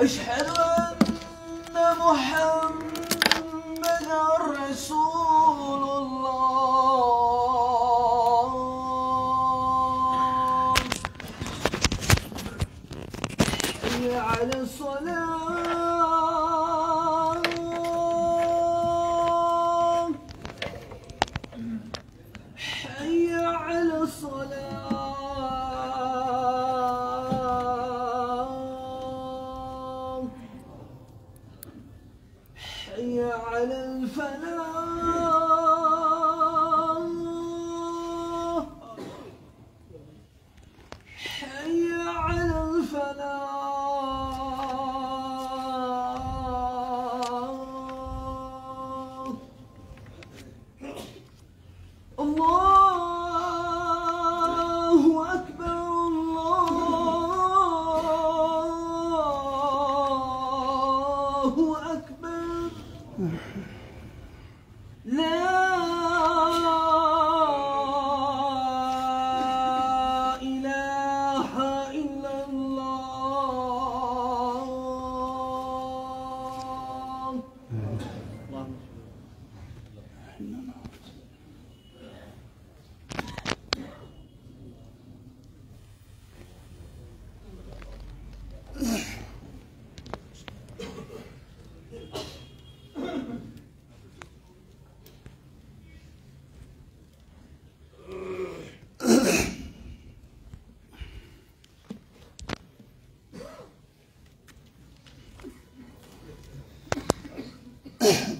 أشهد أن محمد رسول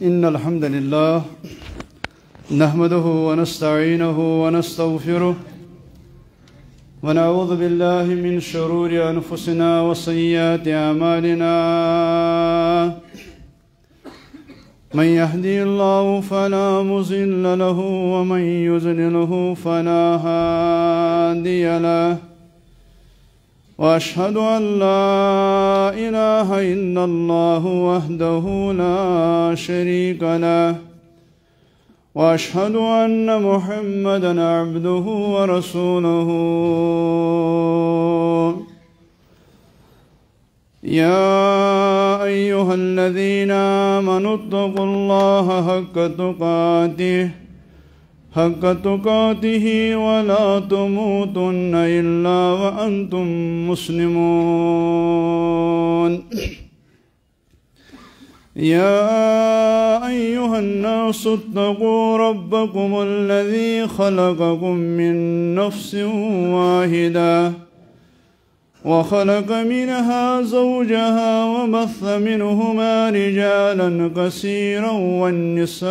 إن الحمد لله نحمده ونستعينه ونستغفره ونعوذ بالله من شرور أنفسنا وسيئات أعمالنا من يهدي الله فلا مضل له ومن يضلله فلا هادي له واشهد ان لا اله الا الله وحده لا شريك له واشهد ان محمدا عبده ورسوله يا ايها الذين امنوا اتقوا الله حق تقاته حق تقاته ولا تموتن إلا وأنتم مسلمون يا أيها الناس اتقوا ربكم الذي خلقكم من نفس واحده وخلق منها زوجها وبث منهما رجالا كثيرا والنساء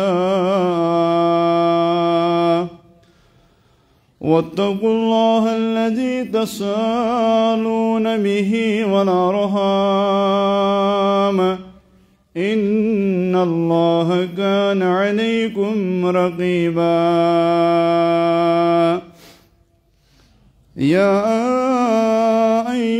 واتقوا الله الذي تسالون به والارهام ان الله كان عليكم رقيبا يا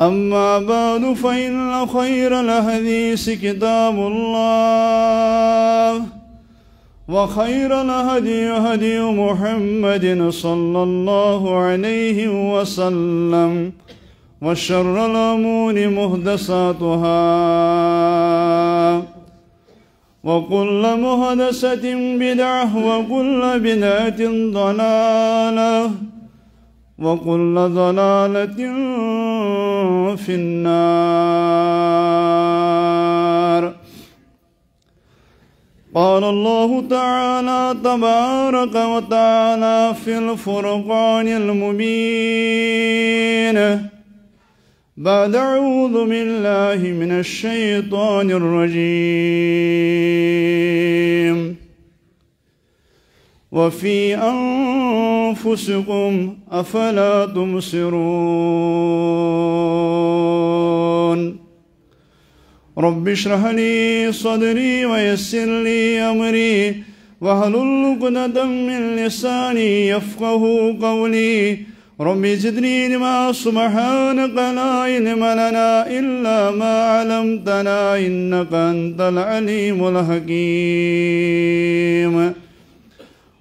أما بعد فإن خير الحديث كتاب الله وخير الهدي هدي محمد صلى الله عليه وسلم وشر الأمور مهدساتها وكل مهدسة بدعة وكل بدعة ضلالة وكل ضلالة في النار قال الله تعالى تبارك وتعالى في الفرقان المبين بعد أعوذ بالله من الشيطان الرجيم وفي أنفسكم أفلا تبصرون رب اشرح لي صدري ويسر لي أمري وهل عقدة من لساني يفقه قولي رب زدني لما سبحانك لا علم لنا إلا ما علمتنا إنك أنت العليم الحكيم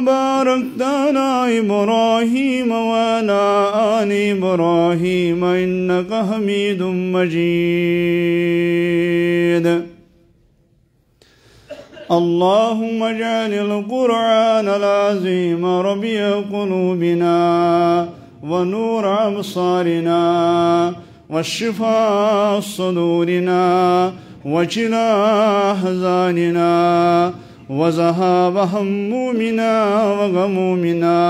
باركت على إبراهيم وعلى آل إبراهيم إنك حميد مجيد اللهم اجعل القرآن العظيم ربيع قلوبنا ونور أبصارنا وشفاء صدورنا وجلاء أحزاننا وذهاب همومنا وغمومنا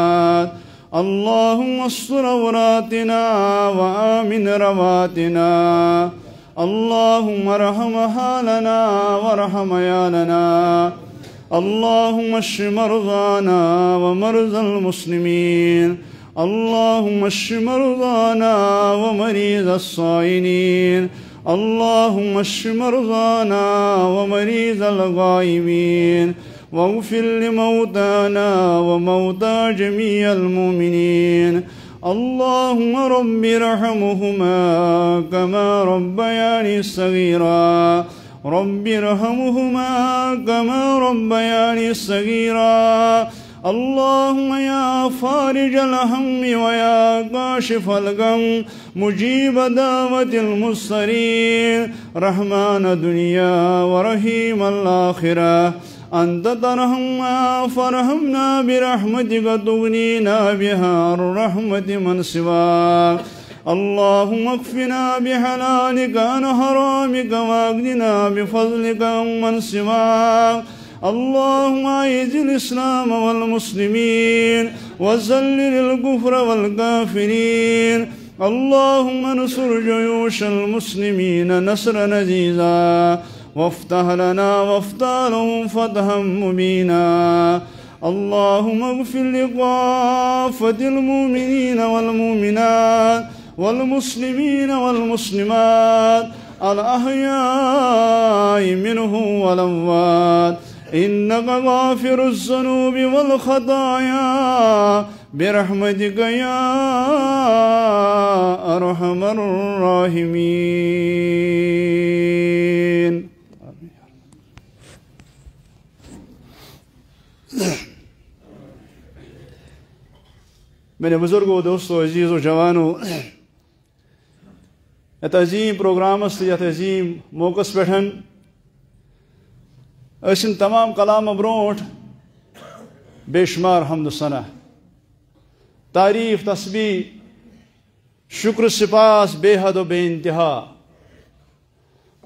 اللهم استر عوراتنا وآمن رواتنا اللهم ارحم حالنا وارحم عيالنا اللهم اشف مرضانا ومرضى المسلمين اللهم اشف مرضانا ومريض الصائمين اللهم اشف مرضانا ومريض الغائبين واغفر لموتانا وموتى جميع المؤمنين اللهم رب ارحمهما كما ربياني صغيرا رب ارحمهما كما ربياني صغيرا اللهم يا فارج الهم ويا كاشف الغم مجيب دعوة المصرين رحمن الدنيا ورحيم الآخرة أنت ترحمنا فرحمنا برحمتك تغنينا بها الرحمة من سواك اللهم اكفنا بحلالك عن حرامك واغننا بفضلك من سواك اللهم أعز الإسلام والمسلمين وزلل الكفر والكافرين اللهم انصر جيوش المسلمين نصرا عزيزا وافتح لنا وافتح لهم فتحا مبينا اللهم اغفر لقافة المؤمنين والمؤمنات والمسلمين والمسلمات الأحياء منهم والأموات إنك غافر الذنوب والخطايا برحمتك يا أرحم الراحمين میرے بزرگوں دوستو عزیز و جوانو یہ عظیم پروگرامس یہ عظیم موقع پٹھن اثم تمام کلام بروٹ بے شمار حمد ثنا تعریف تصبی شکر سپاس بے حد و بے انتہا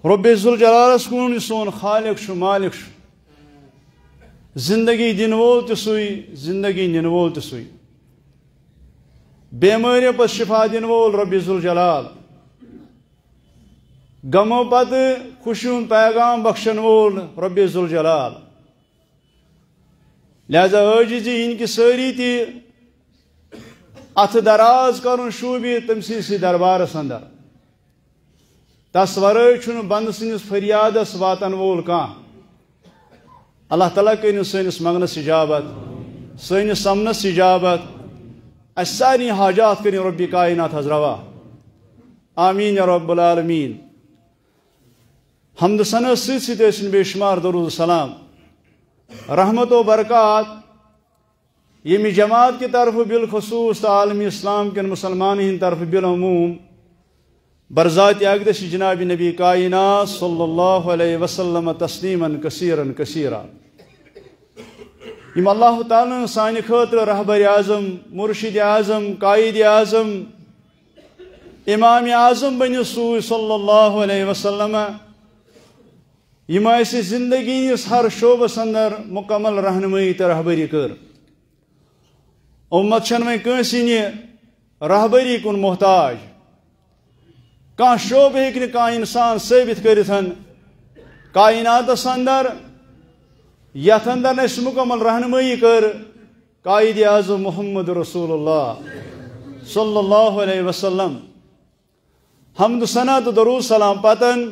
رب ذوالجلالس کن سون خالق شو مالک شو زندگی دن وول تو سی زندگی نن وول تو سوئی بیماری پہ شفا دن وول رب ذوالجلال غمو پتہ خوشی پیغام بخشن وول رب ذوالجلال لہذا جی، ان کی سی تی ات دراز کرن شوبی تم سی دربار اندر تس ورائے چھ بند واتن وول کان اللہ تعالیٰ سنس منگنس اجابت سنس سمنس اس ساری حاجات کر ربی کائنات حضروا آمین یا رب العالمین حمد بے شمار درود سلام رحمت و برکات یم جماعت کی طرف بالخصوص عالمی اسلام مسلمان ہند بالعموم برذات اقدس جناب نبی کائنات صلی اللہ علیہ تسلیما تسلیم کثیرن کثیر اللہ تعالیٰ سانہ خطر رہبر اعظم مرشد اعظم قائد اعظم امام اعظم اللہ علیہ وسلم اس زندگی نس ہر شعبس اندر مکمل رہنمائی تو رہبری کر امت ونسی رہبری کن محتاج کان شعبہ ہک کان انسان ثابت کائناتس اندر یت اندر اس مکمل رہنمائی کر قائد اعظم محمد رسول اللہ صلی اللہ علیہ وسلم حمد ثنات درود سلام پتن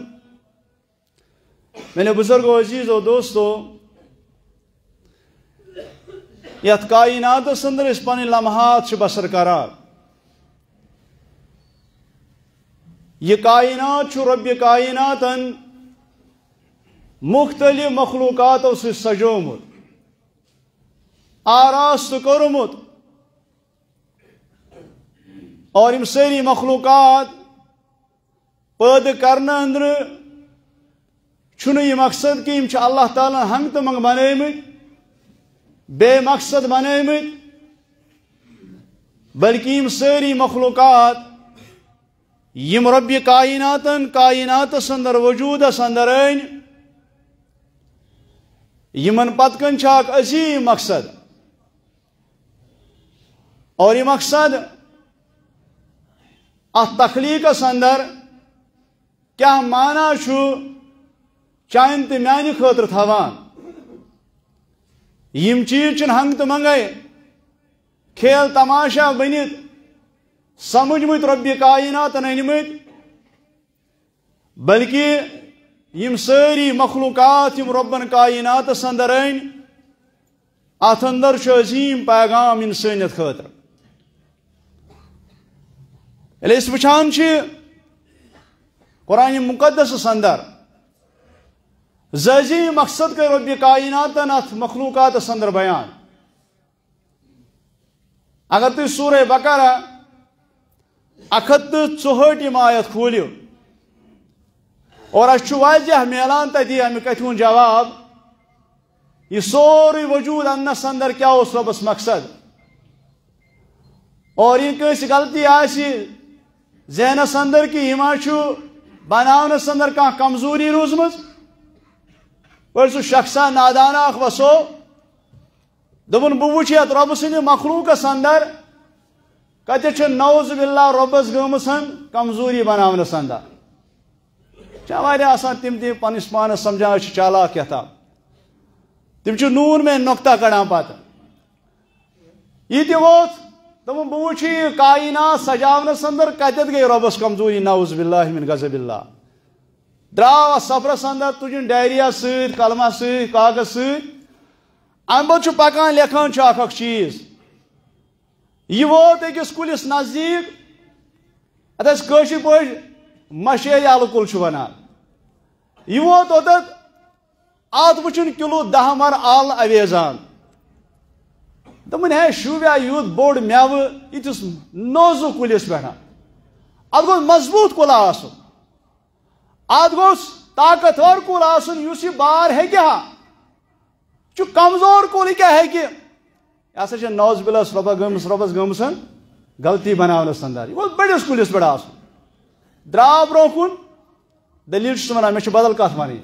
و عزیز و دوستو یت کائنات سندر اس پانی لمحات بسر کرا یہ کائینات رب کاات مختلف مخلوقات سجمت سجومت آراست کرمت اور ہم سیری مخلوقات اندر یہ مقصد کہ یہ اللہ تعالیٰ ہنگ تو منگ بن بے مقصد بن بلکہ ہم سیری مخلوقات ربی کااتن کائینات اندر وجودس ادر این پتکن چھاک عظیم مقصد اور یہ مقصد تخلیق اندر کیا مانا چ چانت میانہ خطر یم چیز چن ہنگ تو منگے کھیل تماشا بنت سمجھ مت ربی کائنات ان مت بلکہ یم سی مخلوقات ربن کائنات اندر این ات اندر عظیم پیغام انسانیت اس وچان قرآن مقدس اندر زی مقصد کر کائنات نت مخلوقات سندر بیان اگر تھی سورہ بقرہ اکھت تو چہٹ یہ اور اچھو واضح میلان ملان دی امک کتھون جواب یہ سوری وجود انس سندر کیا اس ربس مقصد اور یہ کس غلطی آسی کی اندر کہ یہ سندر کا کمزوری روزمز پہلے سو شخصا نادانا وسو رب سند مخلوق اندر کت نوز بللہ ربس گمس کمزوری بناونس اندر تم تہ پنس پانس سمجھا چالاک کتھام تم نور میں نقطہ کڑان پتہ یہ دپن بہ وچ یہ کائنات سجاونس اندر کتھ گئی ربس کمزوری نوز باللہ من غزب اللہ دراو سفرس اندر تجن ڈائریا سید کلمہ سید کاغذ سید ام بات چو پاکان لیکن چاک اک چیز یہ وہ تے کہ سکول اس نزدیر اتا اس کشی پوش مشیع یالو کل ونان بنا یہ وہ تو تت آت کلو دہ مر آل اویزان تو ہے شو بیا یود بوڑ میاو اتس نوزو کلیس بنا اب گو مضبوط کلا آسو اتھ گوس طاقتور کل آنس بار ہا کمزور کل یہ کیا سا نوز بلہ ربس گمس غلطی بنانس اندر یہ بڑس کلس پہ آو برو بدل کت ون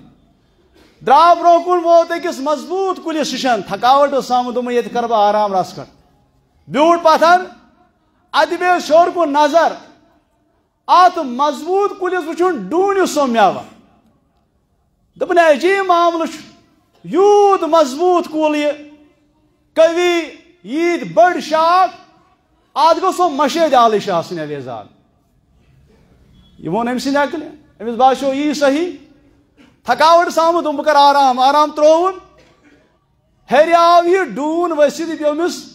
کھات برو کن ووت اسکس مضبوط کلس نشن تھکاٹ او سام یہ بہار آرام رس کٹ بیوٹ پتھر ادب کن نظر ات مضبوط کلس وچھن ڈونس سو دپن عجیب معامل یوت مضبوط کل یہ کوی عید بڑ شاخ گو سو مشید عالی شاہ سن آزا یہ وم سنع عقل امس باسو یہ صحیح تھکاوٹ سامت سامد کر آرام آرام ترون ہری آو یہ ڈون ورس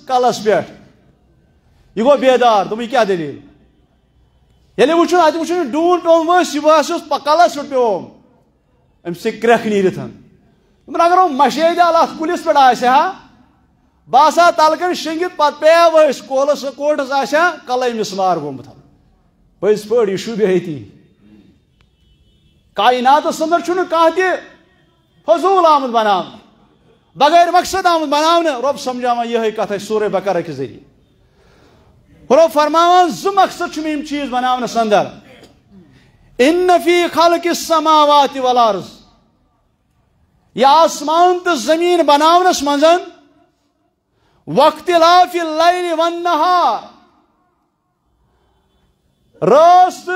کلس پہ یہ گو بیدار دم یہ کیا دلیل یل وچن کَلَس ٹول مس کلس پیم کرٛٮ۪کھ نیٖرِتھ دوٚپُن اگر مشید عالت کلس پہ آلکن شینگت پہ گوٚمُت پٔزۍ پٲٹھۍ یہِ گز پھڑ کایناتَس شوبہ چھُنہٕ کائنات تہِ فضوٗل آمُت بَناونہٕ بغیر مقصد رۄب سَمجاوان رب کَتھ اَسہِ سورُے سورے أکِس اکریہ رو فرماوان زب مقصد میں چیز بنانس اندر فی خلق سماوات والارض یہ آسمان تو زمین بنانس مز وخت لافی لائن ون رس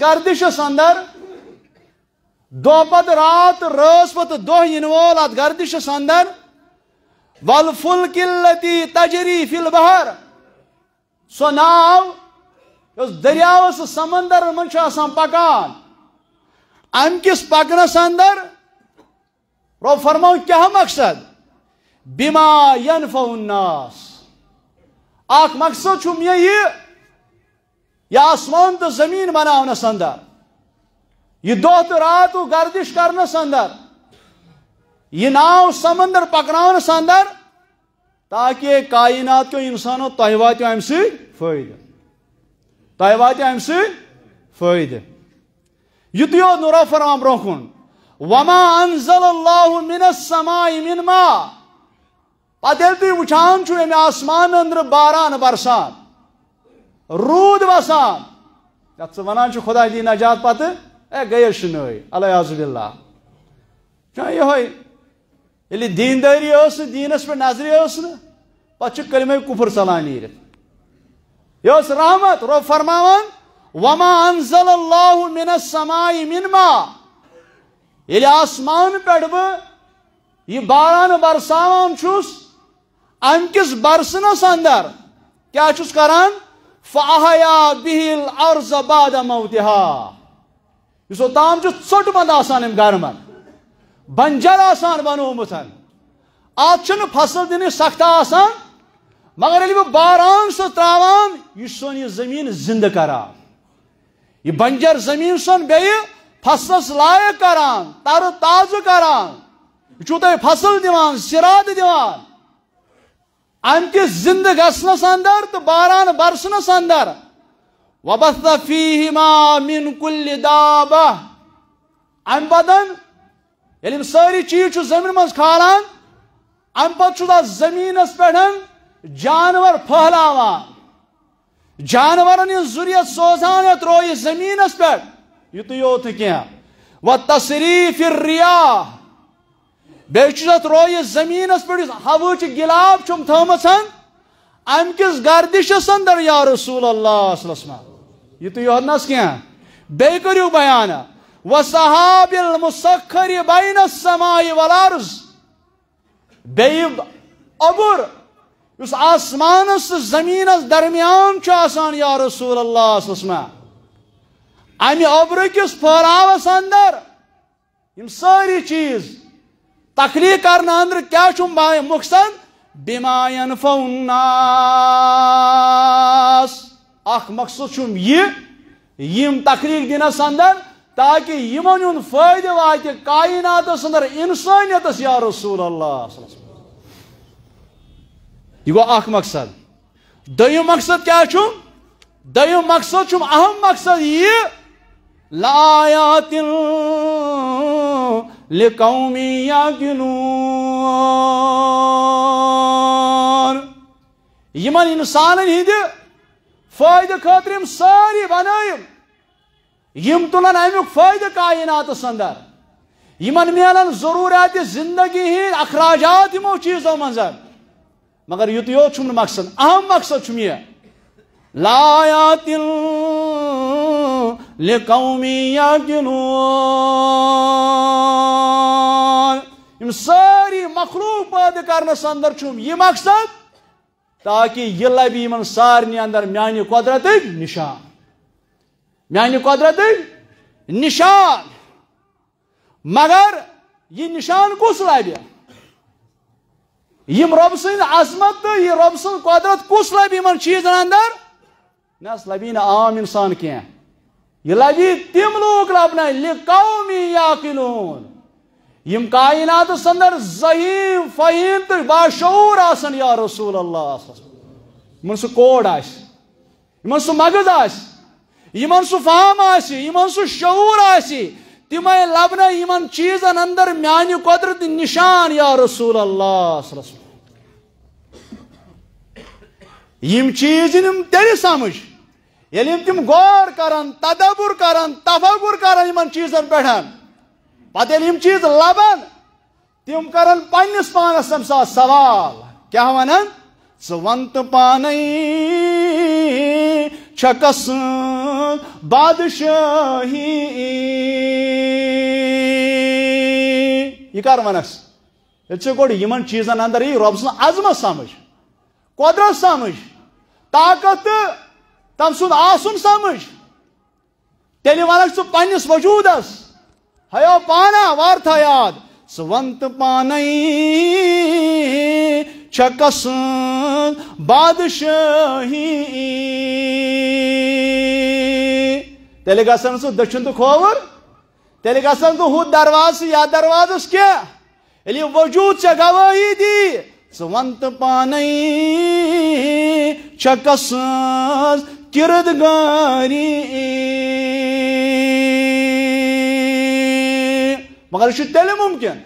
گردشس ادر دات رس پتہ دہ انت گردشس اندر ول پھل قلتی تجری فل بہار سو ناو یس دری سمندر مجھا پکان ام کس پکنس اندر رو فرمو کیا مقصد بما الناس اخ مقصد چھم یہ یہ آسمان تو زمین بناونس اندر یہ دو تو دہات گردش کرنس اندر یہ ناو سمندر پکنس اندر تاکہ کائنات کو انسانو تۄہہِ واتیو اَمہِ سۭتۍ فٲیدٕ تۄہہِ واتیو اَمہِ سۭتۍ فٲیدٕ یُتُے اوس نُرا فرمان برونٛہہ کُن وما انزل اللہ من السماء من ما پتہٕ ییٚلہِ تُہۍ وٕچھان چھُو اَمہِ آسمان أنٛدرٕ باران برسان روٗد وَسان یَتھ ژٕ وَنان چھُ خۄدا دی نجات پتہٕ ہے گٔیے شِنٲے الحضبلہ چھُنہ یِہوٚے ییٚلہِ دیٖندٲری ٲس نہٕ دیٖنَس پٮ۪ٹھ نظرِ ٲس نہٕ Açık kelimeyi kupırsalan herif. Yas rahmet Rabb farmavan ve ma anzalallahu mines semai min ma. Ele asman pedbu ye baran barsavan çus ankis barsına sandar. Kya çus karan? Fahaya bihil arza ba'da mevtiha. Yusu tamcu çötmand asanim garman. Bancar asan banu banumuthan. Atçını fasıl dini sakta asan. مگر ییٚلہِ بہٕ باران سُہ ترٛاوان یہِ چھُ سون یہِ زٔمیٖن زِندٕ کران یہِ بنجر زٔمیٖن سون بیٚیہِ فصلس لایق کران ترٕ تازٕ کران یہِ چھُو تۄہہِ فصل دِوان سِرادٕ دِوان اَمہِ کِس زِندٕ گژھنس انٛدر تہٕ باران برسنس انٛدر وبثفیٖما مِن کُلہِ دابہ اَمہِ پتن ییٚلہِ یِم سٲری چیٖز چھِ زٔمیٖن منٛز کھالان اَمہِ پتہٕ چھُ تَتھ زٔمیٖنس پٮ۪ٹھ جانور پھہلاوان جانورن یو ضرورت سوزان یت رویس زمینس پہ یت یوت یہی و تصریف ریا بیس رویس زمینس پہ ہوچ گلاب چم تھمسن ام کس گردش اندر یا رسول اللہ علیہ یہ تنہیں بیان و صحاب المسخر بین السماء والارض ولارس ابر उस आसमान तो जमीन दरमियान आसान या रसूल अल्लाह उसमें अमि अबर किस फहरावस अंदर यम सारी चीज तखलीक कर अंदर क्या मकसद बिमायन फौनास अख मकसद चुम ये यम तखलीक दिनस अंदर ताकि यमन हुन फायदे वाते कायनात अंदर इंसानियत या रसूल अल्लाह यो अख मकसद दोम मकसद क्या दोम मकसद अहम मकसद यह लायात लिकौमी यमन इंसान हिंद फायदे खतर यम सारी बनायम यम तुलन अमुक फायदे कायनात अंदर यमन मिलन जरूरत जिंदगी हिंद अखराजात यमो चीजों मजन मगर यो त यो छुम्नु माग्छन् अहम माग्छ छुमिय लायातिल لقومي يعقلون یم ساری مخلوق پٲدٕ کرنس اندر چھُم یہِ مقصد تاکہِ یہِ لبہِ یِمن سارنٕے اندر میانہِ قۄدرتٕکۍ نِشان میانہِ قۄدرتٕکۍ نِشان مگر یہِ نِشان کُس لبہِ رب سن قدرت کس لبی چیز اندر نس لبی نا عام انسان کی لبی تم لوگ یاقلون یم کائنات اندر ذہیم فہیم تو باشعور آسن یا رسول اللہ آس سو آ آس من سو فام سو شعور آسی Timay labna iman çizan andar myani kudretin nişan ya Resulallah Yim çizinim deri samıj. Yelim tim gor karan, tadabbur karan, tafakur karan iman çizan bedan. Patel yim çiz laban. Tim karan panis panas samsa saval. Kya vanan? Sıvant panay çakasın badşahi یہ کر once یہ گم چیزن اندر یہ رب سن عظمت سمجھ قدرت سمجھ طاقت تم سن سمجھ تیل ونک پنس ہایو ہیو پانا وارتھا یاد تو پانچ چھ بادشاہی تیل گھن سہ سچن تو کھوور تیل گس دروازہ یا دروازس کیا یہ وجود چکوی دی سنت پانی چکر گری مگر یہ تیل ممکن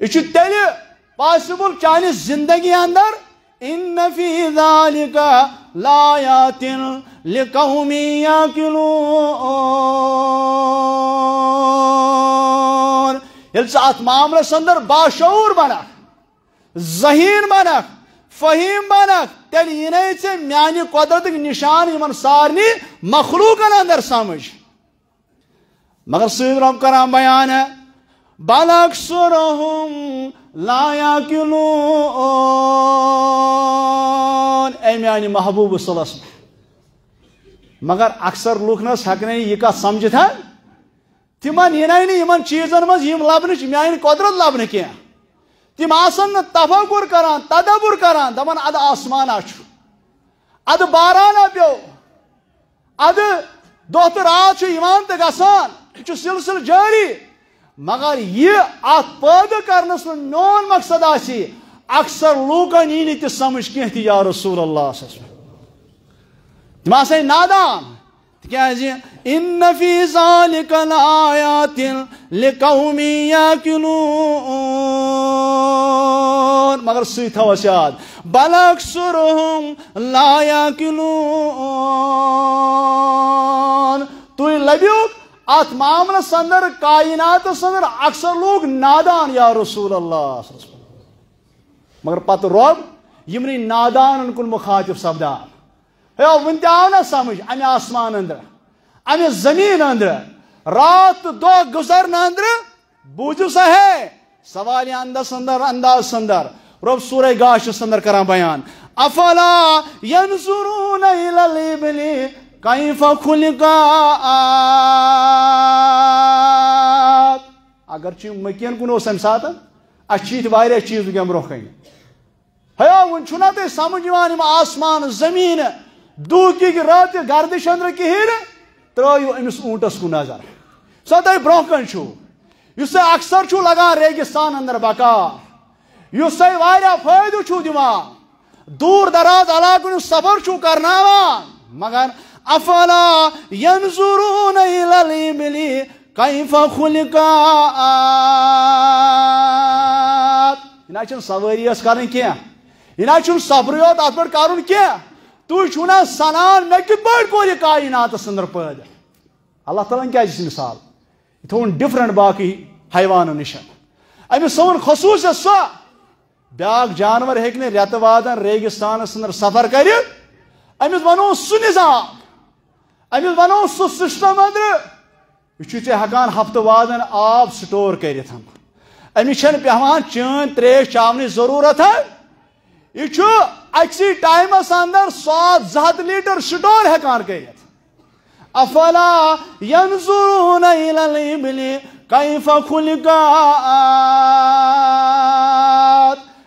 یہ تیل پاسبل چانس زندگی اندر فیضہ لایا تن لِقَوْمِ میاں معامل اندر باشعور بنا ذہین بہیم بنا تیل یہ نیے ذہ مہی قدرت نشان سارے مخلوق اندر سمجھ مگر سب کر بیانہ بلاخرحم لایا کلو او این محبوبہ صدب مگر اکثر لکھ نا ہیک سمجھ تمہیں ان چیزن مز لبن میان قدرت لبن کی تم تفکر کران تدبر کران اد آسمانہ اد اد دہ تو رات تو گسان یہ سلسل جاری مگر یہ پیدا پید سن مون مقصد اکثر لوکن یہ سمجھ یا رسول اللہ تم ہائی نادان کیا جی؟ ان فی ذالک الایات لقوم یاکلون مگر سی تھا وشاد بل اکثرهم لا یاکلون تو لبیو ات معاملہ سندر کائنات سندر اکثر لوگ نادان یا رسول اللہ صلی اللہ علیہ وسلم مگر پتہ رب یمنی نادان ان کن مخاطب سبدان ہے آو ت سمجھ امہ آسمان اندر ام زمین اندر رات دہ گزرنا اندر بوجو سا ہے سوال سوالیاں اندا سندر ادا سندر رب سورے گاشر کر بیان اگر چن اساتذہ برکے ہیو ون چھو تھی سمجھ آسمان زمین دوکی کی رات یہ گارد شندر کی ہیر ترویو امس اونٹس کو نظر سدائی بروکن چھو اس اکثر چھو لگا ریگستان اندر بکار اس وار فائدہ چھو دا دور دراز علاقن سفر چھو کرنا مگر افلا ينظرون الی الابل كيف خلقات هنا چھن سواری اس کرن کیا هنا چھن صبر یوت ات پر کرن کیا تو چھونا سنان میں کی بڑ کو یہ کائنات سندر پہد ہے اللہ تعالیٰ کیا جیسی مثال یہ تو ان ڈیفرنٹ باقی حیوان و نشن سون خصوص ہے سا بیاک جانور ہے کنے ریتوادن ریگستان سندر سفر کری ایمی سونو سو نظام ایمی سونو سو سشتہ مدر یہ چوچے حقان ہفتہ وادن آب سٹور کری تھا ایمی چھن پہوان چین تریش چاونی ضرورت یہ اچھی ٹائمس اندر سات زد لیٹر شٹور ہیکان گئی افلا ینظرون الیبل کیف خلقات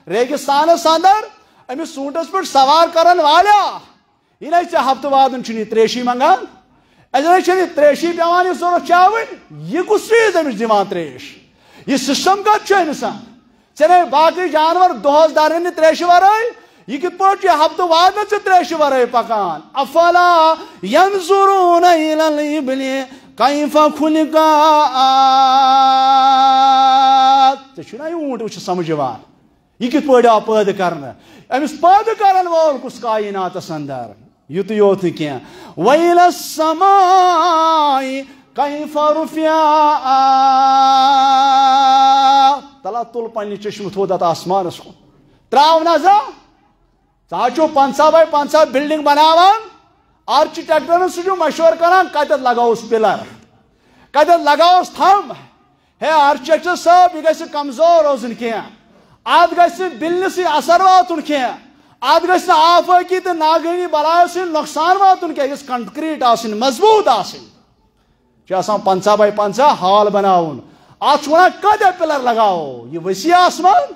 ریگستان اندر امی سونٹس پر سوار کرن والا یہ چھ ہفتہ واد چھ تریشی منگان اجن چھ تریشی پیوان ضرورت چاوی یہ کس چیز امس دان تریش یہ سسٹم کت انسان چلے باقی جانور دوہز دارے نے تریشو رائے یہ کی پوچھے ہم واد وعدنا چھو تریشو رائے پکان افلا ینظرون ایلال ابلی قیفہ خلقات چھو نہیں اونٹے اچھے سمجھے وار یہ کی پوڑے آپ پہد کرنا ہم اس پہد کرنا وہاں کس کائنات سندر یہ تو یہ تھی کیا ویل السمائی قیفہ رفیاء تل تل پہ چشمہ آسمانس کن تر نظر چھو پنسہ بائی پنسہ بلڈنگ بنا آرچیٹیکٹرن سہ سو مشور کر کت لگاس پلر كت لگاس تھم ہے آرچہ صاحب یہ کمزور روزن کی ات گیم دل سی اثر واتہ ات گھر آفاقی تو ناگنی بلائے سی نقصان وات کنکریٹ آن مضبوط آپ پنسہ بائی پنسہ ہال بنا آج چھو وہاں کدے پلر لگاؤ یہ وسیع آسمان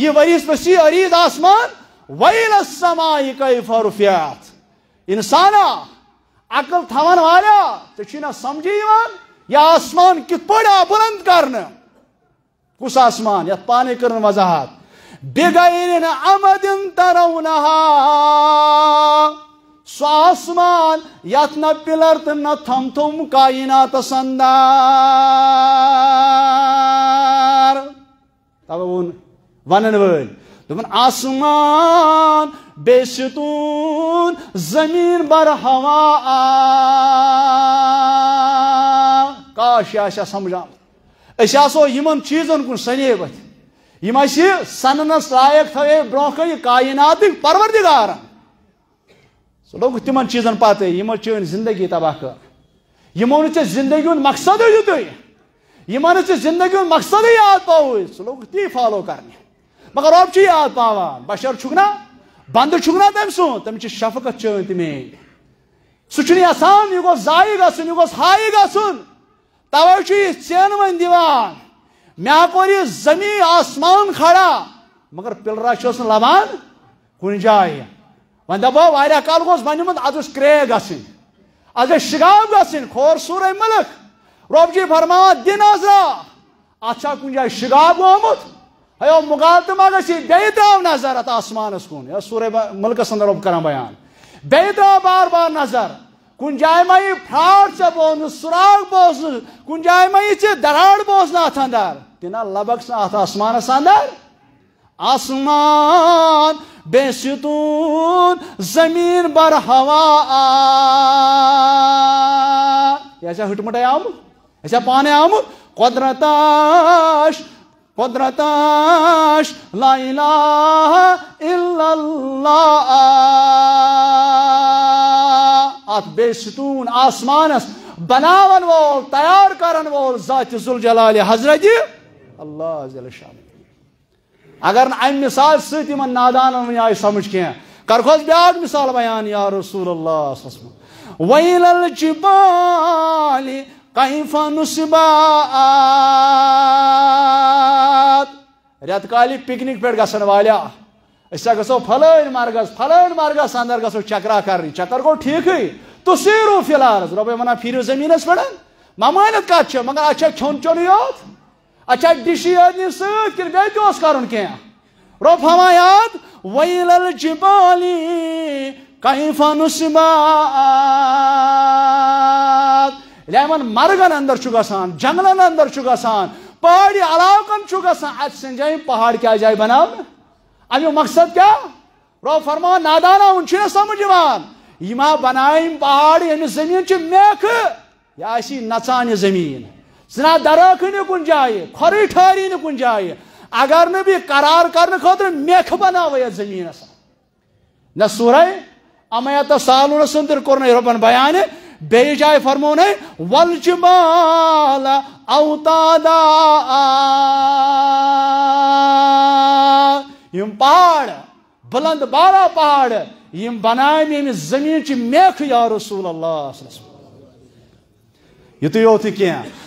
یہ وریس وسیع عرید آسمان ویل السمائی کئی فرفیات انسانا عقل تھوان والیا تشینا سمجھے ایمان یا آسمان کت پڑا بلند کرنے کس آسمان یا پانے کرنے وضاحت بگئرن عمد ترونہا सो आसमान यत न पिलर तो न थम थम कायनात संदार तब वन वन वन दोपन आसमान बेशतून जमीन बर हवा काश यह समझा असो इन चीजन कुन सनेबत यम सननस लायक थे ब्रोह कायनात परवरदिगार لوگ تمن چیزن پتہ یہ چین زندگی تباہ کر نے زندگی ہند مقصد نے زندگی ہند مقصد یاد پاؤ سہ لوگ تی فالو کرنے مگر رب چی یاد بشر چھکنا بند چھکنا تم سم شفقت چین چیل سہ گوس ضائع زائ گ ہائے گھنوی دیہ زمی آسمان کھڑا مگر پلر لبان کن جائیں واریاہ کال بن گری گی شگاب گھنٹے کور سورے ملک روپجی فرما دن سر اتنی جائیں شگا آمد ہیو ہو مغالت ما گی ترٛاو نظر ات آسمان کن یہ سورا ملکس اندر بیان بیٚیہِ ترٛاو بار بار نظر کن جائیں می پاٹ چھ بوز سراغ بوزن کن جائیں می دراڑ بوزنا ات اندر کہہ لبک آسمانس اندر آسمان بے ستون زمین بر ہوا یہ اچھا ہٹ مٹے آم ایسا اچھا پانے آمت لا الہ الا اللہ آت بے ستون آسمانس تیار کرن وول ذات زلجلال حضرت جی۔ اللہ ذی الشم اگر نہ ام مثال سیتی من نادان ونی آئی سمجھ کے ہیں کرکوز بیاد مثال بیان یا رسول اللہ صلی اللہ علیہ وسلم وَيْلَ الْجِبَالِ قَيْفَ نُسِبَات ریت کالی پکنک پیٹ گسن والیا اس سے گسو پھلوین مارگس پھلوین مارگس اندر گسو چکرا کر رہی چکر کو ٹھیک ہوئی تو سیرو فیلارز ربی منا پھیرو زمین اس پڑا ممانت کچھ مگر اچھا چھون چھونی ہوت اچھا ڈشی ادنی کن بیت کرن کیا ہما یاد سی نسبات لیمن مرگن اندر جنگلن اندر ادر گا پہاڑی علاقن علاقوں گا ات سنجائی پہاڑ کیا جائے بنا امی مقصد کیا رو فرما نادانا نادانہ چمجھ یما بنائیں پہاڑ یمس یعنی زمین میک یا اسی یہ آمین ذرا دراخی نا کن جائیں کور ٹھارے کن جائیں اگر کرنے خاطر خطر میکھ بنا زمینس نہ سورہ امیت سالون سندر کورن ربن بیان بیس جائیں فرمو نئی اوتادا اوتادہ پہاڑ بلند بالا پہاڑ یہ بنائے امس زمین رسول اللہ رس یہ ہو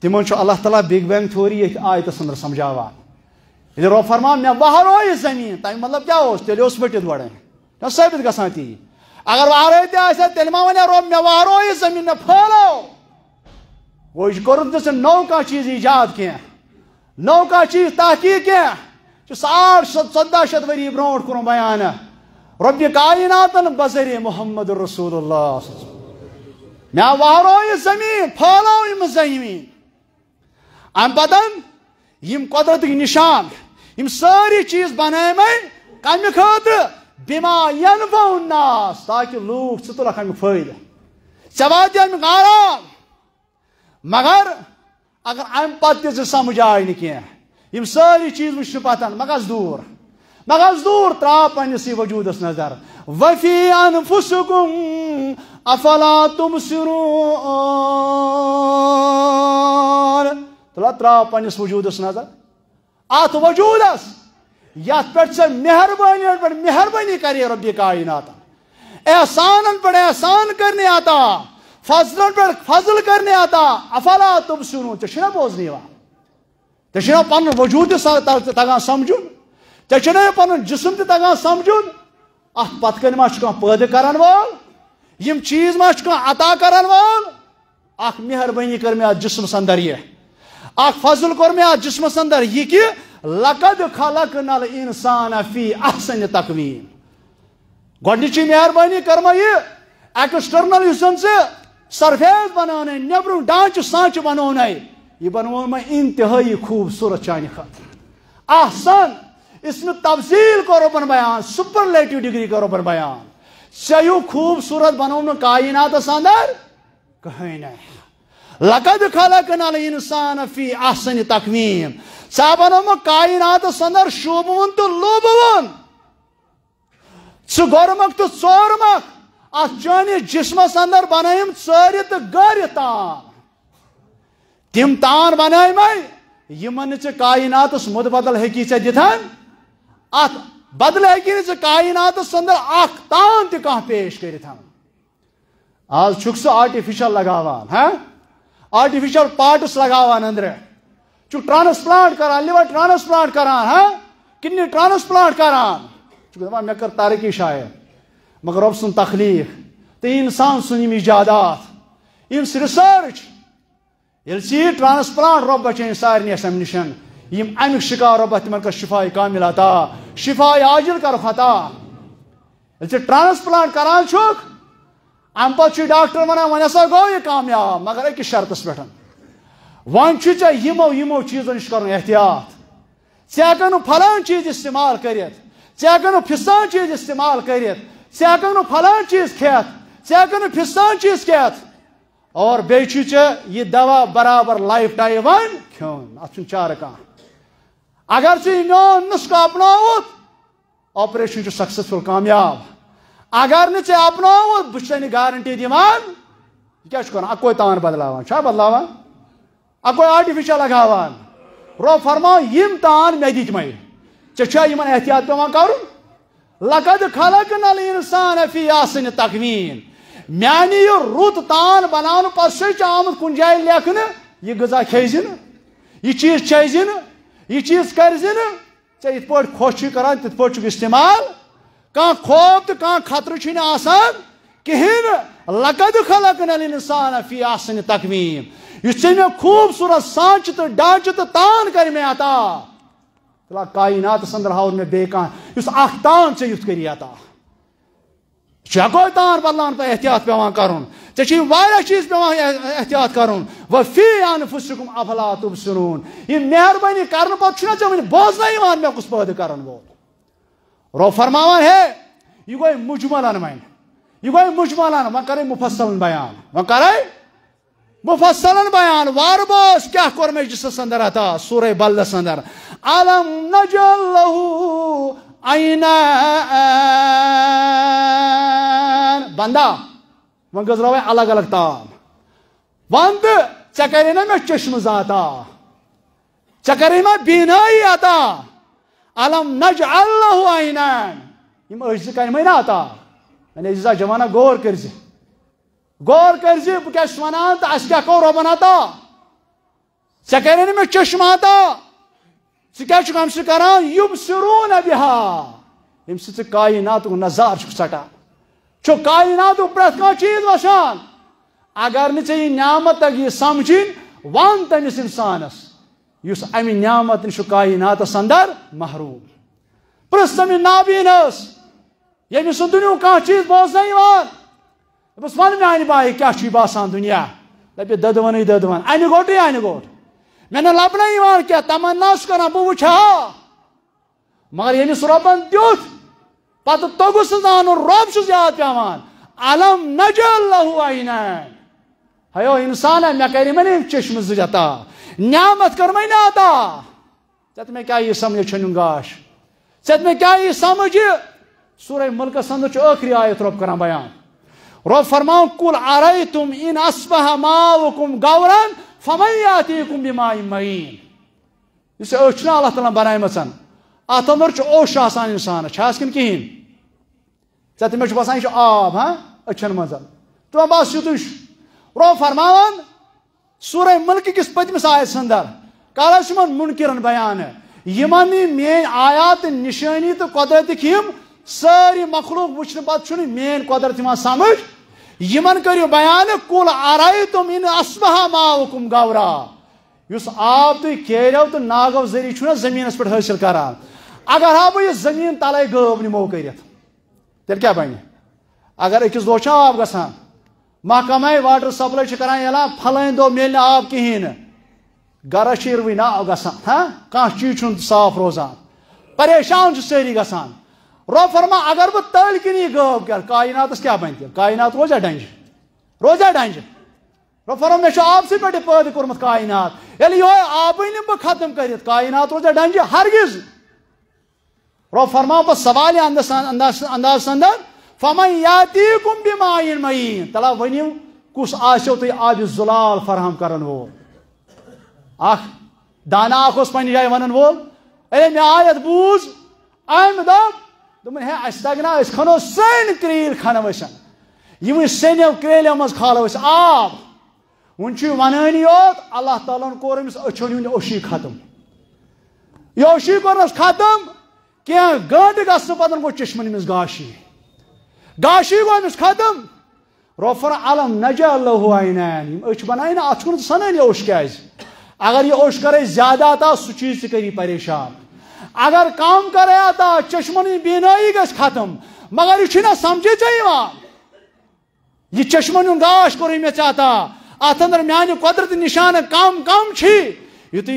تمن اللہ تعالیٰ بگ بینگ تھوری یہ آیتس اندر سمجھاوان یل رب فرما مے وہروے زمین تم مطلب کیا اس تیل اس بٹت وڑن ثابت گسان تی اگر وہرے تے آسا تیل ما ونے رب مے وہروے زمین نہ پھلو وہ کرن دس نو کا چیز ایجاد کیا نو کا چیز تحقیق کیا جو سار شد سدہ شد وری برونٹ کرن بیان رب کائناتن بزر محمد رسول اللہ صلی اللہ علیہ وسلم مے وہروے زمین پھلو ایم زمین ام پتن قدرتک نشان ساری چیز بنائی منہ خطر بماراس تاکہ لوگ ثرک امی فید ںات آرام مگر اگر ام پتہ تمج آئی نیم ساری چیز و پتن بہ گز دور بہ گز دور ترا پنس وجود نظر وفی وفیسکم سرو ترا وجودس نظر ات وجودس یت پہ مہربانی پہ مہربانی کرے ربی کائنات احسان پہ احسان کرنے عطا پہ فضل کرنے عطا تم سنو سین بوزنی وا ٹے پن وجود تگان سمجھن ے پن جسم تگان سمجھن ات کن ما کہ پید کرن وال چیز ما کہ عطا اخ مہربانی کر مے جسم سندر یہ اخ فضل کور میں ا جسمس اندر یہ کہ لقد خلقنا الانسان فی احسن تقویم گڈنچی مہربانی کرما یہ ایکسٹرنل یوسن سے سرفیس بناونے نبر ڈانچ سانچ بناونے یہ بنو میں انتہائی خوبصورت چانی خاطر احسن اس میں تفصیل کو روپن بیان سپر لیٹیو ڈگری کو روپن بیان سیو خوبصورت بنو کائنات اندر کہیں نہیں لقد خلقنا الانسان في احسن تقویم سابنو مو کائنات سندر شوبون تو لوبون چو گرمک تو چورمک اس چانی جسم سندر بنائیم چوری تو گاری تان تیم تان بنائیم ای یہ منی چھ کائنات اس مد بدل حقی چھ جتھان آت بدل حقی نی چھ کائنات اس سندر آکھ تان تی کہاں پیش کری تھا آز چھک سو آرٹیفیشل لگاوان ہاں آرٹیفیشل پارٹس لگا اندر چک ٹرانسپلانٹ کر لور ٹرانسپلانٹ کرانا کڈنی ٹرانسپلانٹ کرانے کر ترقی شاید مگر رب تی انسان سن ایجادات ریسرچ یل یہ ٹرانسپلانٹ رب بچے سارے امک شکا رب بچے ملکہ شفائے کامل حطا آجل کر کرتہ یل ٹرانسپلانٹ چھوک ام پا چوی ڈاکٹر منا ونی سا گو یہ کامی آگا مگر ایک شرط اس بیٹھن ون چوی چا یہ مو یہ مو چیز انش کرن احتیاط چاکنو پھلان چیز استعمال کریت چاکنو پھسان چیز استعمال کریت چاکنو پھلان چیز کھیت چاکنو پھسان چیز کھیت اور بیچی چا یہ دوا برابر لائف ٹائی ون کیون اچن چار کان اگر چی نو نسکا اپنا ہوت آپریشن چو سکسسفل کامیاب اگر نپ بن گارنٹی دان یہ کیا اکوے تان چھا بدلا اکوے آٹفشل لگاوان رو فرماو یہ تان میں دتمیں چھا ہم احتیاط لقد فی پیار کرقد خلقی تقمین میان چمت کن جائیں لکھن چیز یہ چیز چیز یہ چیز تِتھ پٲٹھۍ چھُکھ استعمال کان کوف تو کان خطر آسان کہین لقد خلقنا الانسان فی آسنی تقمیم میں خوبصورت سانچ تو ڈانچ تو تان کر میں مطاف کائنات ادر ہاون میں بے کان اس تان چی عطا تان پہ احتیاط پی کر چیز پی احتیاط کر فی ان فسرت افلاتم سنون یہ مہربانی کرنے پہ بوزن میں کس پیدے کرن وول رو فرماوان ہے یہ گوئی مجمل یہ گوئی مجمل کرے مفصلن بیان کرے مفصلن بیان وار بس کیا جسس اندر اطا سور بلس اندر لہو این بندہ وزر الگ الگ تام وند چکرینہ میں چشم زاتا ے کری نا بینی آتا الحم نج اللہ یم یعنی عزیزہ جمانہ غور کر غور اس کیا کربن آتا ٹھیک کرے نا مجھے چشمہ تا ٹھا یم سرون بہا یم ساینات نظار سٹا ثٹا چاینات پریت کان چیز وسان اگر نعمت یہ سمجھن وان تس انسانس یُس امہِ نعمت نِش چھُ کایناتس انٛدر محروٗم پرٛژھ تٔمِس نابیٖن ٲس ییٚمِس نہٕ دُنیُک کانٛہہ چیٖز بوزنَے یِوان دوٚپُس وَن میٛانہِ بایہِ کیٛاہ چھُے باسان دُنیا دَپہِ دٔدوَنٕے دٔدوَن اَنہِ گوٚٹٕے اَنہِ گوٚٹ مےٚ نہٕ لَبنَے یِوان کیٚنٛہہ تَمنا اوس کَران بہٕ وٕچھٕ ہا مگر ییٚمِس رۄبَن دیُت پَتہٕ توٚگُس نہٕ زانُن رۄب چھُس یاد پٮ۪وان علم نجل لہوٗ عینان ہیو اِنسانا مےٚ کَرِمَے نہٕ چٔشمہٕ زٕ عطا न्यामत कर मैं ना आता चत में क्या ये समझ छनुगाश चत में क्या ये समझ सूरह मुल्क संद आखिरी आयत रब करा बयान रब फरमाओ कुल आरई तुम इन असबह माउकुम गौरन फमैयातीकुम बिमाई मईन इसे अचना अल्लाह ताला बनायमसन अत अंदर ओश आसान इंसान छास किन कहीं चत में बसान यह आब हाँ अचन मजन तो बस यू रब फरमान سورہ ملک کس پتم آیت اندر کر منکرن بیان یمن مین آیات نشانی تو قدرت ہم ساری مخلوق وچھنے پتہ چھ مین قدرت یہاں سمجھ یمن کریو بیان کل آرائے تم ان اسبہ ماؤکم گورا اس آب تھی کیرو تو ناگو ذریعہ چھ زمینس پہ حاصل کر اگر ہا بہ زمین تلے غب نمو کر تیل کیا بنہ اگر اکس دہ آب گسان محکمہ واٹر سپلائی کران اعلان پھلائیں دو مل آب کہین گرس شیروی آب گسان ہاں کان چیز چھن صاف روزان پریشان سیری گسان رو فرما اگر بہ تل کنی غب کر کائنات کیا بنتی کائنات روزا ڈنج روزا ڈنج رو فرما مے آب سی پہ پید کورمت کائنات یل یہ آب نی بہ ختم کرت کائنات روزا ڈنج ہرگز رو فرما بہ سوال انداز انداز انداز فَمَنْ يَاتِيكُمْ بِمَا مَعِينَ تلا ؤنِو کُس آسیو تُہۍ آبہِ زُلال فراہم کَرَن وول اَکھ دانا اَکھ اوس پنٛنہِ جایہِ وَنان وول اے مےٚ آے یَتھ بوٗز أمۍ دوٚپ دوٚپُن ہے اَسہِ لَگنا أسۍ کھَنو سٔنۍ کرٛیٖلۍ کھَنو أسۍ یِمو سیٚنیو کرٛیلیو منٛز کھالو أسۍ آب وۄنۍ چھُ یہِ وَنٲنی یوت اللہ تعالیٰ ہَن کوٚر أمِس أچھَن ہُنٛد اوشی ختم یہِ اوشی کوٚرنَس ختم کینٛہہ گٲنٛٹہٕ گژھنہٕ پَتہٕ گوٚو چشمَن أمِس گاشی گاشی گو امس ختم روفر علم نج الینہ اتھ سن اوش کیا اگر یہ اوش کرے زیادہ آتا سو چیز کری پریشان اگر کام کرے آتا چشم بینائی گیس ختم مگر یہ چی نا سمجھی چی چشمن گاش کوری میں میان قدرتی نشانہ کم کم چی یت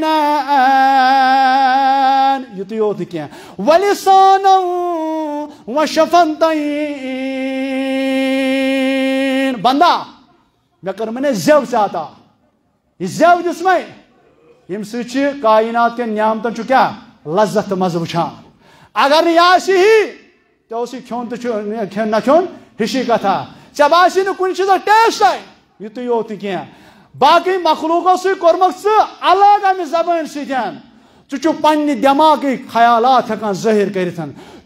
نم ولسانا و شفنتین بندہ مے بندا مرمنی زو یا زو داینات کمتن چھ لذت مز و اگر ہی تو تو اسی کھون نی وری چشی کتا یوں باسی نا کن چیزا ٹیسٹ آئی یہ تو یہ ہوتی کیا باقی مخلوقوں سے کرمک سے الگ ہمیں زبان س پنہ دماغ خیالات ہکان ظاہر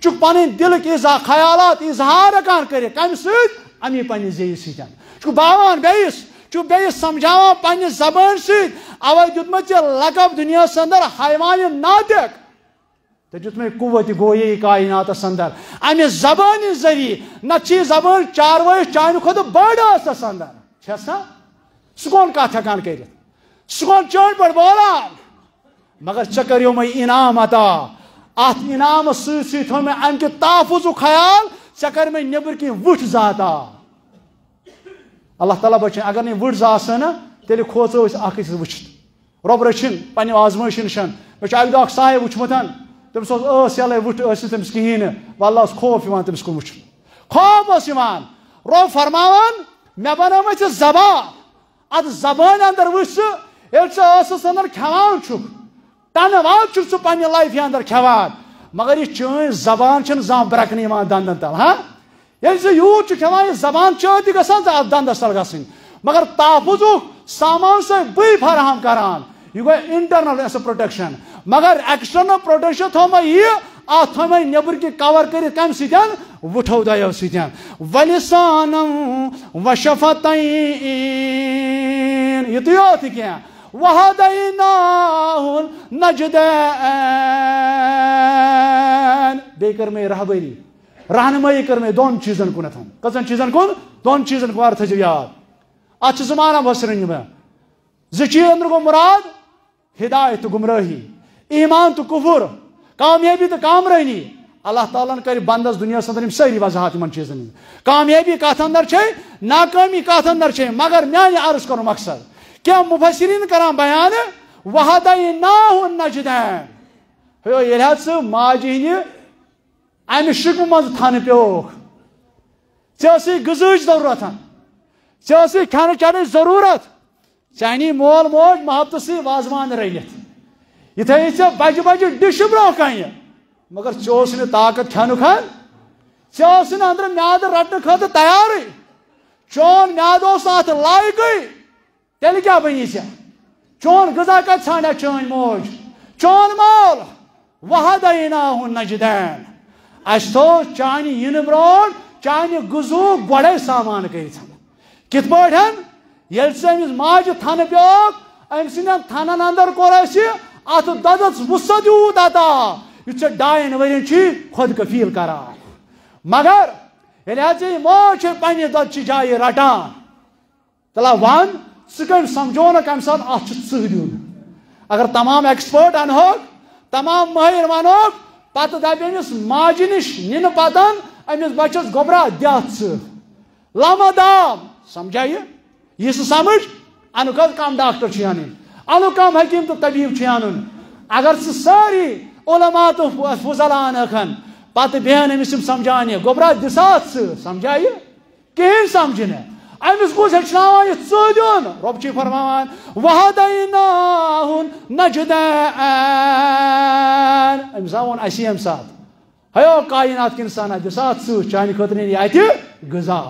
چھ پن دلکا خیالات اظہار ہکان کم امی زی سن باوان بیس چھ بیس سمجھا پبان سو دے لقب دنیا اندر حیوان ناطق تو قوت کائنات اندر امس زبان ذریعہ نت چارویس چانہ اندر چھسا سہ کون کت ہکان سہ کون چان پہ بولان مگر ژےٚ کٔرِو مےٚ انعام عطا اتھ انعامس سۭتۍ سۭتۍ تھوٚو مےٚ امہِ کہِ تحفظُک خیال ژےٚ کٔر مےٚ نیٚبٕر کِنۍ وٕٹھ زٕ عطا اللہ تعالیٰ بچٲیِن اگر نہٕ وٕٹھ زٕ آسہٕ ہَن تیٚلہِ کھوژو أسۍ اکھ أکِس وٕچھِتھ رۄب رٔچھِن پنٛنہِ آزمٲیشہِ نِش مےٚ چھُ اکہِ دۄہ اکھ صاحب وٕچھمُت تٔمِس اوس ٲس یَلَے وٕٹھ ٲسۍ نہٕ تٔمِس کِہیٖنۍ نہٕ وَللہ اوس خوف یِوان تٔمِس کُن وٕچھُن خوف اوس یِوان رۄب فرماوان مےٚ بَنٲومَے ژٕ زبان اَتھ زبٲنۍ اَندر وٕچھ ژٕ ییٚلہِ ژٕ ٲسَس اَندر کھٮ۪وان چھُکھ آج پنٛنہِ لائف اندر کھٮ۪وان مگر یہ چٲنۍ زبان زان بریکن دندن تل ہاں یہِ زبان ژٕ اَتھ دندس تل گژھٕنۍ مگر تحفظُک سامان فراہم براہم یہِ یہ گئی انٹرنل پروٹیکشن مگر ایکسٹرنل پروٹکشن تھی اتنے نیبر کن کور کرو دن ولی سانو وشفات یہ وہدیناہ النجدین بے کر میں رہبری رہنمائی کر میں دون چیزن کو نتھن کسن چیزن کو دون چیزن کو ارتھ جو یاد اچھ زمانا بسرنگ میں زچی اندر کو مراد ہدایت گمراہی ایمان تو کفر کامیابی تو کام رہنی اللہ تعالیٰ کر بندس دنیا اندر سری وضاحت من چیزن کامیابی کات اندر چھے ناکامی کات اندر چھے مگر میانی عرض کرو مقصد کیا کفصری کران بیان ہیو وا نج ماجہ ام شکہ من پک غذ ضرورت یس کھی چین ضرورت ثنی مول موج محبت سی واضوان رنگ یہ تیج بجے ڈش بروہ کانے مگر طاقت کھینک ہن ے اندر میاد رٹر تیار چون ماد اتھ لائق تیل کیا بنی سے چون غذا کت کتا چون موج چون مول مال وا نجدین اس تو چانہ ین برون چانہ غزو گوڑے سامان کت کراجہ تھن پھوک امدین تھنن اندر کس ات دسود عطا یہ ڈائن ورین خود کفیل کر مگر موجود پن دہ جائیں رٹان تلا ون سمجھو نکال سی اگر تمام اکسپٹ انوک تمام ماہر ونوک پتہ دپس ماجہ نش نت امس بچس گاہ دام لماد یہِ یہ سہ سمجھ حظ کم ڈاکٹر اَنٕنۍ انکم حکیم تو طلف چن اگر ساری علومات فزلان پتہ بہن امس سمجھانے گوبرہ دسا سمجھائ کہین سمجھنے امس گوز ہیٚچھناوان یہِ ژٲدیُن رۄب چھِ فرماوان وَہدَیناہُن نَجدین أمِس ہا ووٚن اَسی اَمہِ ساتہٕ ہیو کاینات کِنۍ سنا دِس اَتھ ژٕ چانہِ خٲطرٕ نیرِ اَتہِ غذا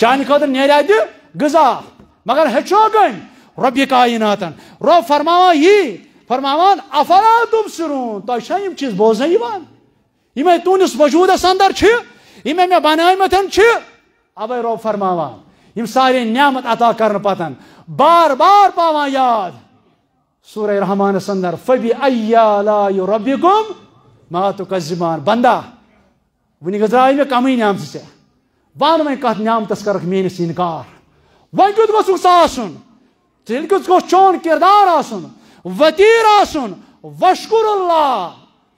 چانہِ خٲطرٕ نیرِ اَتہِ غذا مگر ہیٚچھو کٔنۍ رۄبیہِ کایناتَن رۄب فرماوان یی فرماوان افلا تُم سِرون تۄہہِ چھا یِم چیٖز بوزنہٕ یِوان یِمے تُہٕنٛدِس وجوٗدَس اَنٛدر چھِ یِمے مےٚ بَنٲومٕتۍ چھِ अब रो फरमावा यम सारे न्यामत अता कर पतन बार बार पावा याद सूर्य रहमान अंदर फबी अय्याला रबी गुम मातुक जिमान बंदा वन गजाय मे कम नाम से वन वन कत नामतस कर मेस इनकार वन कुत गोस आसन तेल कुत गोस चोन किरदार आसन वतीर आसन वशकुर अल्लाह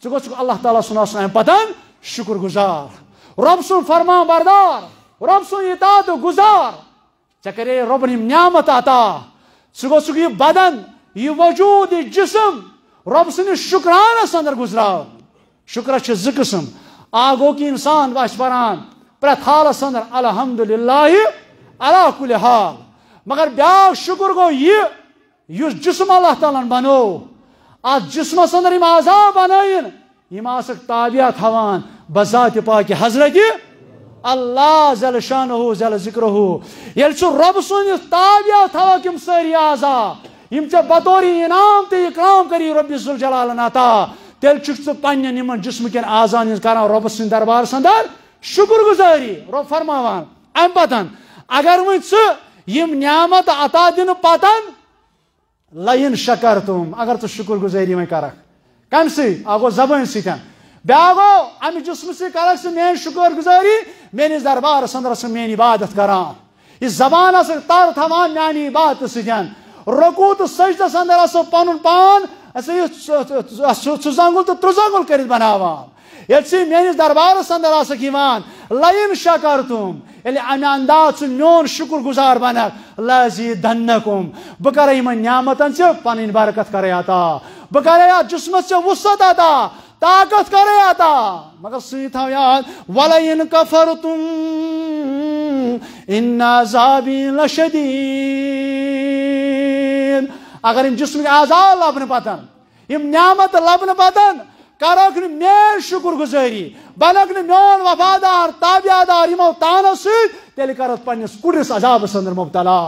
चु गोस अल्लाह ताला सुन आसन पतन शुक्र गुजार रब सुन फरमान बरदार رب سن اطاعت و گزار ٹھیک کرے نعمت نیامت عطا سک یہ بدن یہ وجود یہ جسم رب سکرانس ادر گزرا شکرہ زسم آگ انسان پڑان پریت حالس ادر الحمد للہ اللہ کل حال مگر بیا شکر گو یہ جسم اللہ تعالیٰ بنو ات جسم اندر ہم آزا بنائیں یہ آسک تابیہ تھان بذات پاکہ حضرت اللہ ذیل شان ہو ذیل ذکر ہو یل چھ رب سن کم سری ساوی یم چھ بطوری انعام تے اکرام کری رب جلال صحت تیل چھ پنن ثین جسم کن آزان کذانا رب سن دربار سندر شکر گزاری رب فرماوان ام پتن اگر ون یم نعمت عطا دین پتن لائن شکر تم اگر شکر گزاری میں کرک کم سی آگو زبان سیتن بیاہ گو امک جسم سے کرا سک مین شکر گزاری میس دربار ادر آسک مین عبادت کران یہ زبان آس تر تھان میان عبادت ستھ رکو تو سجتس اندر آپ پن پانچ سزنگل تو ترزنگل تر زنگل کراوان سے میس دربارس اندر آپ لائن شکر تمہیں ام انداز سکر گزار بنک لذیذ بہی ہمن نعمتن سے پن برکت کرے عطا بہی ات جسم سے وسط عطا طاقت کرے عطا مگر یاد سوائن كَفَرْتُمْ تم نذابی شدید اگر ان جسم عذاب لبن پتن بات نعمت لبن پتن کرک من شکر گزاری بنک میون وفادار کرت تابعارانو سر پنس کذابس مبتلا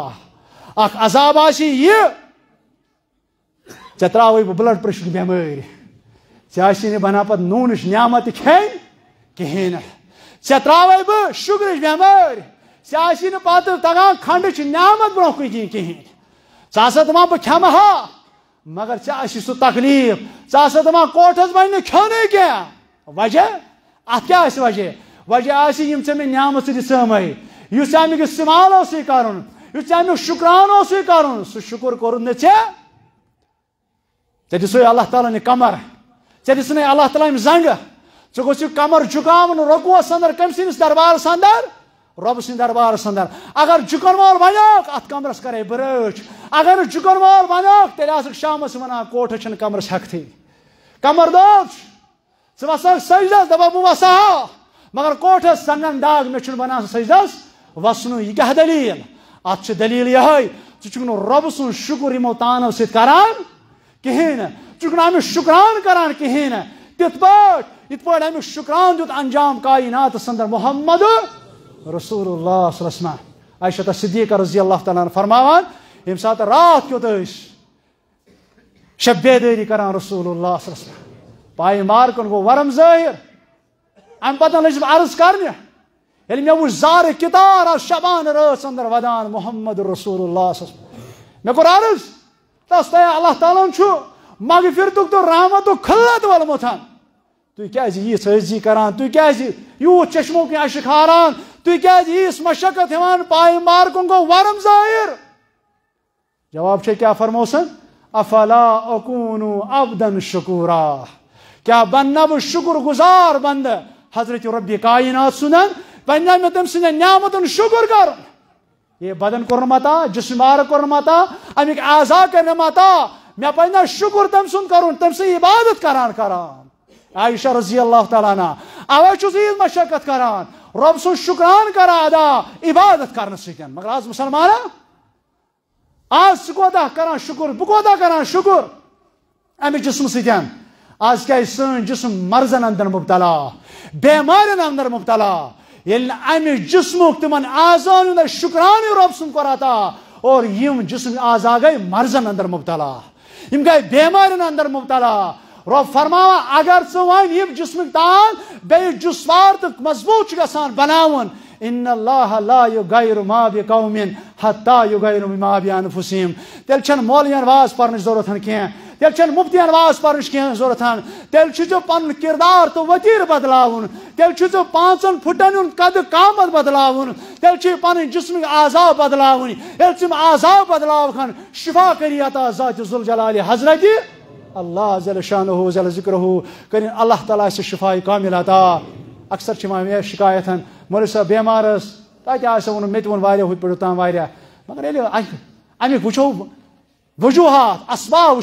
عذاب اخاب آ بلڈ پریشر بم کِہیٖنۍ نہٕ ژےٚ ترٛاوَے بہٕ کھین کہین ژےٚ بہ نہٕ پَتہٕ تَگان کھنڈ نعمت دَپان کہین کھٮ۪مہٕ ہا مگر سہ تکلیف ھے ہا دم کورٹس بنو کی وجہ ات وجہ وجہ کَرُن یُس ژےٚ اَمیُک شُکران اوسُے کَرُن استعمال شُکُر شکران نہٕ شکر ژےٚ چس اللہ تعالیٰ نہِ کَمر ژےٚ دِژٕنے اللہ تعالیٰ أمۍ زنٛگہٕ ژٕ گوٚژھ یہِ کَمر جُکاوُن رۄکوس چکام کٔمۍ سٕنٛدِس کم سربارس رۄبہٕ سٕنٛدِ سربارس ادر اگر وول چکن اَتھ کَمرَس کَرے برٲچھ اگر نہٕ وول تیٚلہِ آسکھ شامَس وَنان کوٹھٕ چھِنہٕ کَمرَس ہٮ۪کتھٕے کَمر دودھ ژٕ سا سٔجدَس دَپان بہٕ وَسہٕ ہا مگر کوٹھَس داغ مےٚ چھُنہٕ کوٹس سٔجدَس وَسنُے یہِ کیٛاہ دٔلیٖل اَتھ چھِ دٔلیٖل یِہوٚے ژٕ چھُکھ نہٕ رۄبہٕ سُنٛد شُکُر یِمو تانو سۭتۍ کَران کِہیٖنۍ نہٕ ٹھک نا امریک شکران کرہینہ تھی پہ امریک شکران دیت انجام کائنات سندر محمد رسول اللہ صلی اللہ علیہ وسلم عائشہ صدیقہ رضی اللہ تعالیٰ فرماوان یم سات رات را کت بے دری کران رسول اللہ صلی اللہ علیہ رسما پائے مارکن گو ورم ذائر ام پتن لجب عرض کرنے یعنی میں وہ زار کتار شبان راست اندر ودان محمد رسول اللہ صلی اللہ علیہ وسلم میں کرض عرض طیا اللہ تعالیٰ چھو مغفرت تو رحمت خلت والن حاضی کران یوت چشمو تاز چشموں شکاران تاز یس جی مشقت گو ورم ظاہر جواب کیا فرموسن افلا اکونو سکون شکورا کیا بننا بہ شکر گزار بند حضرت رب کائنات سنن بننا میں تم سین نعمتن شکر کر یہ بدن جسم مار جسمار کورمت امک آذا کر متا مےٚ پَزِ نہ شُکُر تٔمۍ سُنٛد کَرُن تٔمۍ سٕنٛز عبادت عایشہ رضی اللہ تعالیٰ اَوَے چھُس عیٖد اویز رۄب سُنٛد شُکران سکران کرانا عبادت کرنے سۭتۍ مگر آز آز ژٕ کوتاہ آج مسلمانہ آج ثہت کر شکر بہت کر شکر امر جسم ستھ آج کسم مرضن اندر مبتل بمار اندر مبتل یل امہ جسم تمہیں شکرانے رب سند کورا اور یِم جسم عزا گٔے مرضن اندر مبتلا یم گئی بیمار اندر مبتلا روف فرماوا اگر جسمک تال جسمار تو مضبوط یغیر ما بقوم مابی یغیر ما بانفسهم تیل چھ مولیا وواز پنچ ضرورت کی تیل چھن مفتین وواس پرنش کی ضرورت تیل چھو پن کردار تو وطیر بدل چھو پانچن پھٹن قدک قامت تیل چھو پن جسم عذاب بدل چمع عذاب کھن شفا کری ذوالجلال حضرت اللہ ذیل شان ہو ذیل ذکر ہو کر اللہ تعالیٰ سے شفا کامل عطا اکثر شکایت مرثب بیمار تنہا ہوا مگر امیک وچو وجوہات اسبا و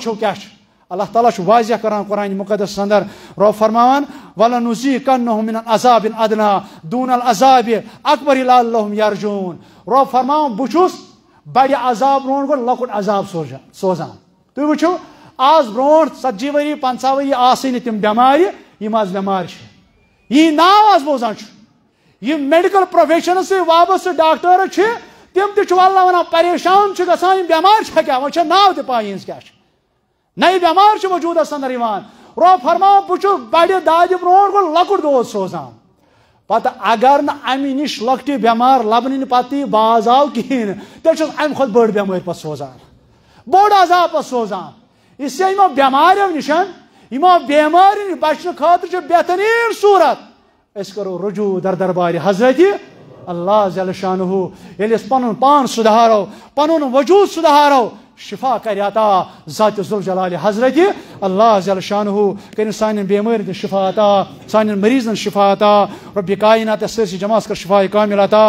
اللہ تعالیٰ واضح کران قرآن مقدس ادر روح فرمان وزیقم عذابن ادنا دون الذاب اکبر یرجون رو فرما بس بائی عذاب برو گھ لک عذاب سو سوزان تی وز برو ثتی ور پہ ورسار آز آج بمار یہ ناو آز بوزان یہ میڈیکل پروفیشن سابس ڈاکٹرس تم تلہ و پریشان گان بار چاہیے وی ناؤ تہ نی بار وجود اندر وو فرما بہت داد برو گر لکٹ دود سوزان پتہ اگر نم لٹ بمار لبن پت باز آو کھیین تھی امت بڑ ب سوزان بوڑ عذاب سوزان پوزان اسمارو نشو بیماروں بچنے خاطر سے بہترین صورت اس کرو رجو در دربار حضرت اللہ ذیل شانہ ہُہ یل یعنی پن پان سدھارو پن وجو سدھارو شفا کر عطا ذات جلال حضرت اللہ شانہ کر سان شفا عطا سان مریضن شفا عطا رب کائنات سرسی جماعت کر شفا کامل عطا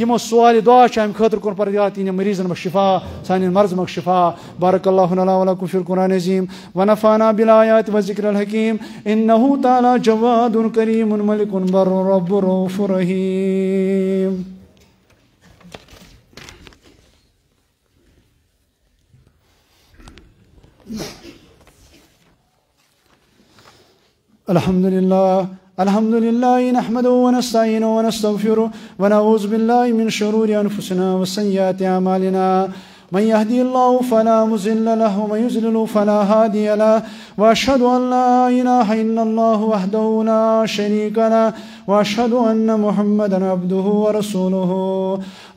یمو سوال دعا خاطر پر دیات ان مریضن شفا سان مرض مخ شفا بارک اللہ علیہ عظیم نظیم بالایات و ذکر الحکیم انه تعالی جواد کریم بر رب ربر رحیم الحمد لله الحمد لله نحمده ونستعينه ونستغفره ونعوذ بالله من شرور أنفسنا وسيئات أعمالنا من يهدي الله فلا مزل له ومن يزلل فلا هادي له وأشهد أن لا إله إلا الله وحده لا شريك له وأشهد أن محمدا عبده ورسوله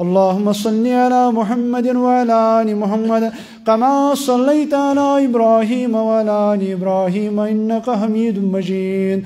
اللهم صل على محمد وعلى آل محمد كما صليت على إبراهيم وعلى آل إبراهيم إنك حميد مجيد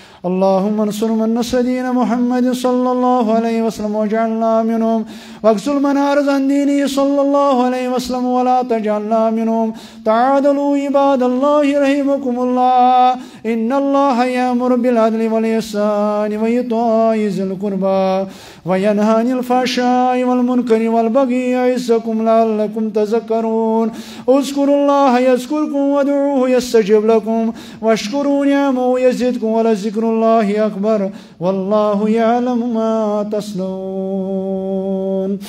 اللهم انصر من نصر دين محمد صلى الله عليه وسلم واجعلنا منهم واكسل من أرز عن دينه صلى الله عليه وسلم ولا تجعلنا منهم تعادلوا عباد الله رحمكم الله إن الله يأمر بالعدل والإحسان وإيتاء ذي القربى وينهى عن الفحشاء والمنكر والبغي يعظكم لعلكم تذكرون اذكروا الله يذكركم وادعوه يستجب لكم واشكروا نعمه يزدكم ولذكر الله أكبر والله يعلم ما تصنعون